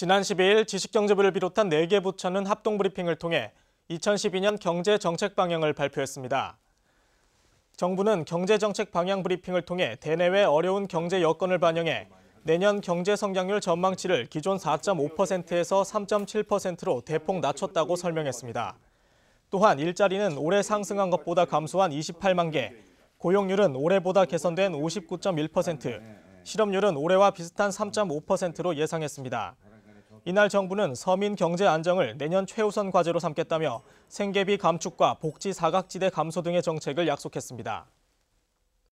지난 12일 지식경제부를 비롯한 4개 부처는 합동 브리핑을 통해 2012년 경제 정책 방향을 발표했습니다. 정부는 경제 정책 방향 브리핑을 통해 대내외 어려운 경제 여건을 반영해 내년 경제 성장률 전망치를 기존 4.5%에서 3.7%로 대폭 낮췄다고 설명했습니다. 또한 일자리는 올해 상승한 것보다 감소한 28만 개, 고용률은 올해보다 개선된 59.1%, 실업률은 올해와 비슷한 3.5%로 예상했습니다. 이날 정부는 서민 경제 안정을 내년 최우선 과제로 삼겠다며 생계비 감축과 복지 사각지대 감소 등의 정책을 약속했습니다.